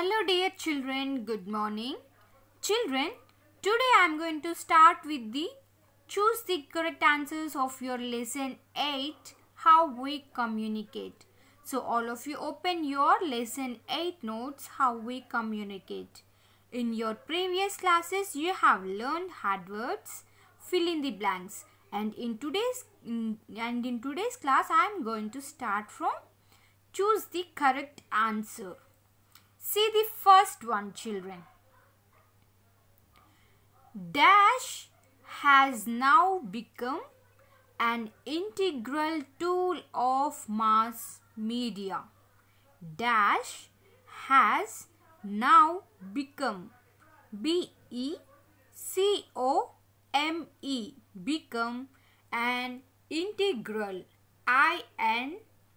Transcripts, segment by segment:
Hello dear children, good morning. Children, today I am going to start with the choose the correct answers of your lesson 8 how we communicate. So all of you open your lesson 8 notes how we communicate. In your previous classes you have learned hard words, fill in the blanks and in today's in, mm, and in today's class I am going to start from choose the correct answer see the first one children. Dash has now become an integral tool of mass media. Dash has now become B E C O M E become an integral I N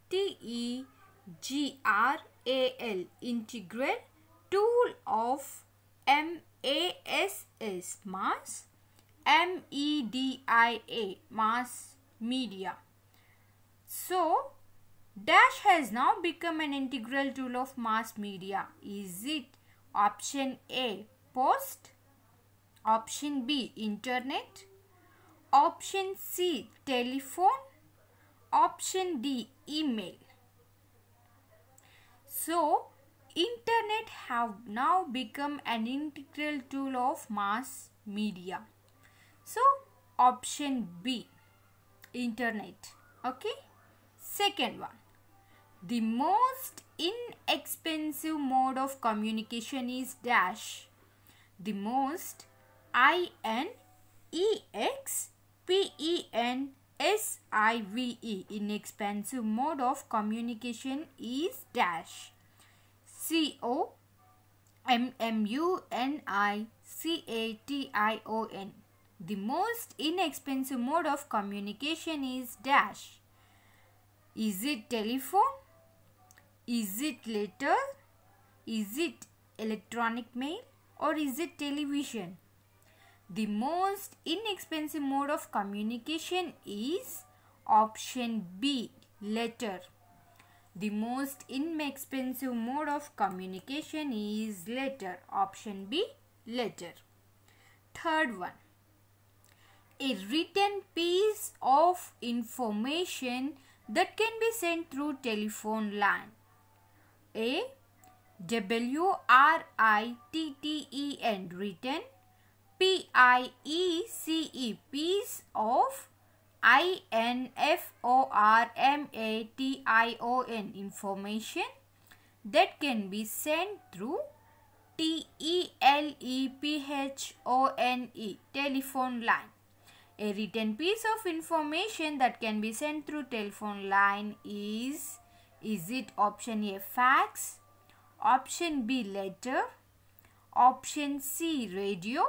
T E G R AL integral tool of MAS is mass, MEDIA mass media. So dash has now become an integral tool of mass media. Is it option A post, option B internet, option C telephone, option D email. So, internet have now become an integral tool of mass media. So, option B, internet. Okay. Second one, the most inexpensive mode of communication is dash. The most I N E S IVE inexpensive mode of communication is dash C O M M U N I C A T I O N. The most inexpensive mode of communication is dash. Is it telephone? Is it letter? Is it electronic mail? Or is it television? The most inexpensive mode of communication is Option B. Letter. The most inexpensive mode of communication is letter. Option B. Letter. Third one. A written piece of information that can be sent through telephone line. A. W R I T T E N written P I E C E piece of I N F O R M A T I O N information that can be sent through T E L E P H O N E telephone line. A written piece of information that can be sent through telephone line is is it option A fax, option B letter, option C radio,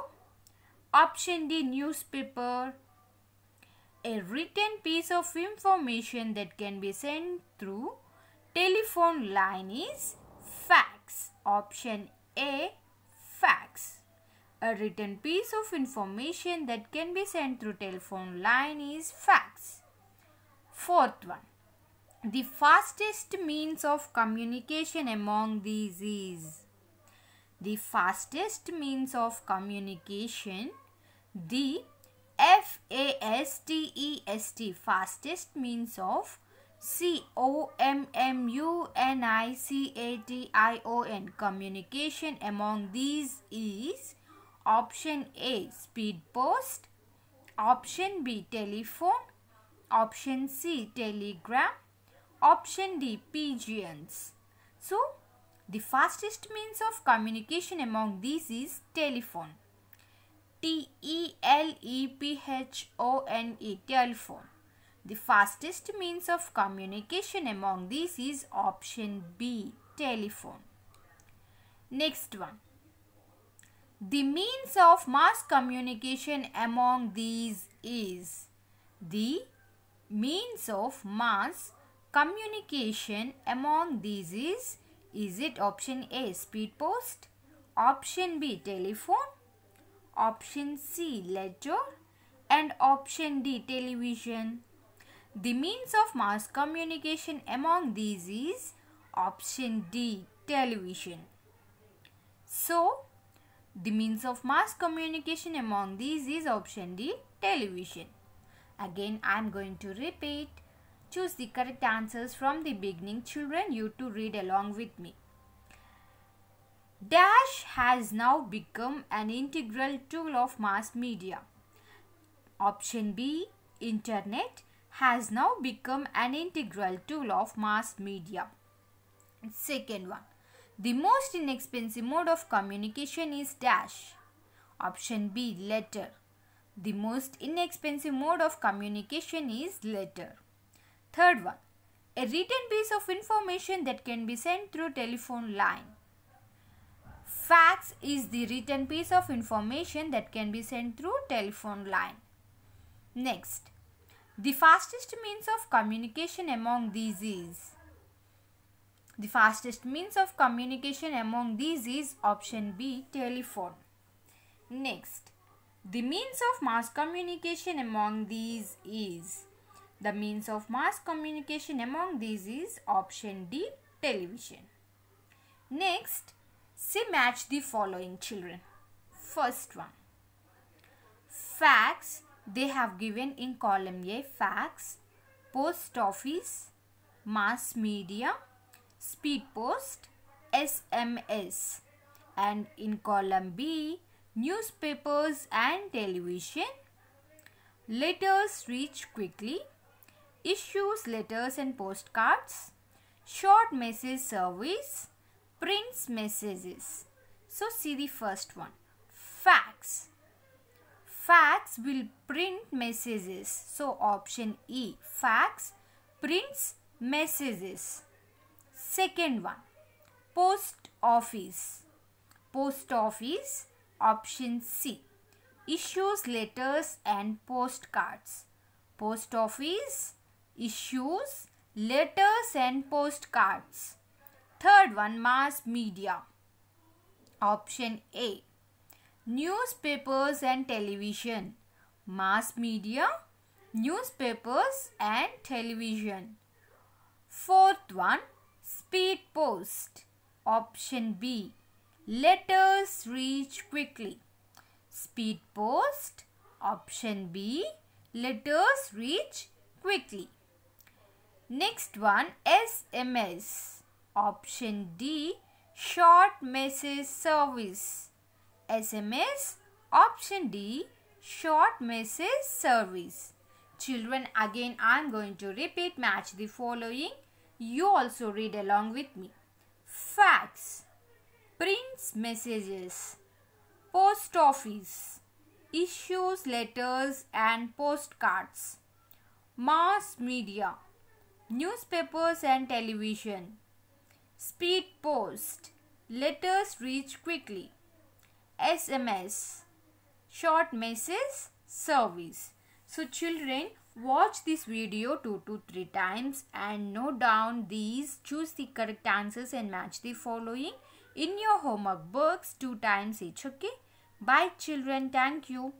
option D newspaper, a written piece of information that can be sent through telephone line is fax. Option A, fax. A written piece of information that can be sent through telephone line is fax. Fourth one. The fastest means of communication among these is the fastest means of communication, the F A S T E S T fastest means of C O M M U N I C A T I O N communication among these is option A speed post option B telephone option C telegram option D pigeons so the fastest means of communication among these is telephone T E L E P H O N E telephone. The fastest means of communication among these is option B telephone. Next one. The means of mass communication among these is the means of mass communication among these is is it option A speed post option B telephone option C ledger and option D television. The means of mass communication among these is option D television. So, the means of mass communication among these is option D television. Again, I am going to repeat. Choose the correct answers from the beginning. Children, you to read along with me. Dash has now become an integral tool of mass media. Option B, Internet has now become an integral tool of mass media. Second one, the most inexpensive mode of communication is dash. Option B, letter. The most inexpensive mode of communication is letter. Third one, a written piece of information that can be sent through telephone line. Fax is the written piece of information that can be sent through telephone line. Next, the fastest means of communication among these is the fastest means of communication among these is option B telephone. Next, the means of mass communication among these is the means of mass communication among these is option D television. Next, See match the following children. First one. Facts they have given in column A facts, post office, mass media, speed post, SMS and in column B newspapers and television. Letters reach quickly, issues, letters and postcards, short message service, prints messages. So see the first one. Fax. Fax will print messages. So option E. Fax prints messages. Second one. Post office. Post office. Option C. Issues letters and postcards. Post office. Issues letters and postcards. Third one, mass media. Option A. Newspapers and television. Mass media, newspapers and television. Fourth one, speed post. Option B. Letters reach quickly. Speed post. Option B. Letters reach quickly. Next one, SMS Option D Short Message Service SMS Option D Short Message Service Children again I am going to repeat match the following. You also read along with me. Fax Prints messages Post office Issues letters and postcards Mass media Newspapers and television Speed post. Letters reach quickly. SMS. Short message service. So children watch this video 2 to 3 times and note down these. Choose the correct answers and match the following in your homework books 2 times each. Okay. Bye children. Thank you.